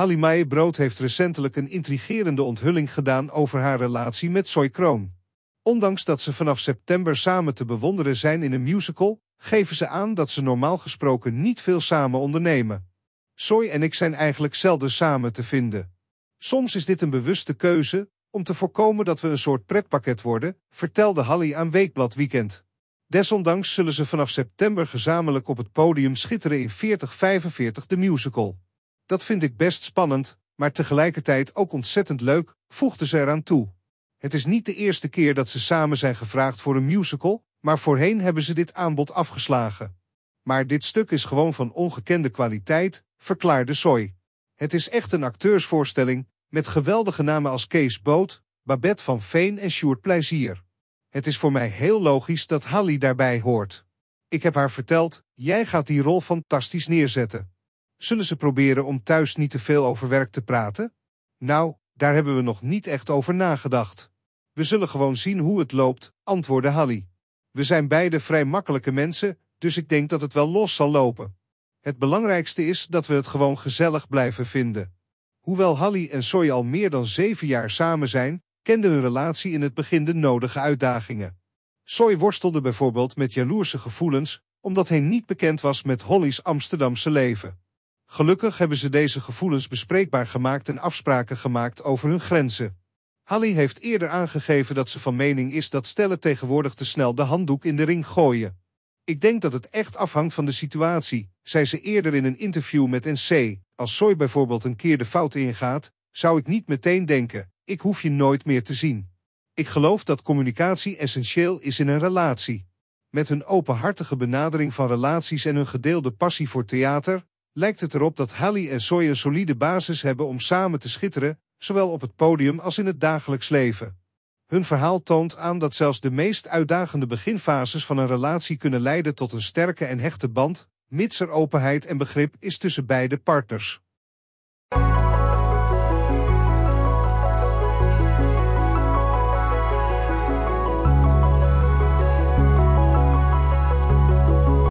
Hallie Brood heeft recentelijk een intrigerende onthulling gedaan over haar relatie met Soy Kroon. Ondanks dat ze vanaf september samen te bewonderen zijn in een musical, geven ze aan dat ze normaal gesproken niet veel samen ondernemen. Soy en ik zijn eigenlijk zelden samen te vinden. Soms is dit een bewuste keuze, om te voorkomen dat we een soort pretpakket worden, vertelde Hallie aan Weekblad Weekend. Desondanks zullen ze vanaf september gezamenlijk op het podium schitteren in 4045 de musical. Dat vind ik best spannend, maar tegelijkertijd ook ontzettend leuk, voegde ze eraan toe. Het is niet de eerste keer dat ze samen zijn gevraagd voor een musical, maar voorheen hebben ze dit aanbod afgeslagen. Maar dit stuk is gewoon van ongekende kwaliteit, verklaarde Soy. Het is echt een acteursvoorstelling, met geweldige namen als Kees Boot, Babette van Veen en Sjoerd Plezier. Het is voor mij heel logisch dat Hallie daarbij hoort. Ik heb haar verteld, jij gaat die rol fantastisch neerzetten. Zullen ze proberen om thuis niet te veel over werk te praten? Nou, daar hebben we nog niet echt over nagedacht. We zullen gewoon zien hoe het loopt, antwoordde Hallie. We zijn beide vrij makkelijke mensen, dus ik denk dat het wel los zal lopen. Het belangrijkste is dat we het gewoon gezellig blijven vinden. Hoewel Hallie en Soy al meer dan zeven jaar samen zijn, kende hun relatie in het begin de nodige uitdagingen. Soy worstelde bijvoorbeeld met jaloerse gevoelens, omdat hij niet bekend was met Holly's Amsterdamse leven. Gelukkig hebben ze deze gevoelens bespreekbaar gemaakt en afspraken gemaakt over hun grenzen. Hallie heeft eerder aangegeven dat ze van mening is dat stellen tegenwoordig te snel de handdoek in de ring gooien. Ik denk dat het echt afhangt van de situatie, zei ze eerder in een interview met NC. Als Soy bijvoorbeeld een keer de fout ingaat, zou ik niet meteen denken, ik hoef je nooit meer te zien. Ik geloof dat communicatie essentieel is in een relatie. Met hun openhartige benadering van relaties en hun gedeelde passie voor theater, lijkt het erop dat Halley en Soy een solide basis hebben om samen te schitteren, zowel op het podium als in het dagelijks leven. Hun verhaal toont aan dat zelfs de meest uitdagende beginfases van een relatie kunnen leiden tot een sterke en hechte band, mits er openheid en begrip is tussen beide partners.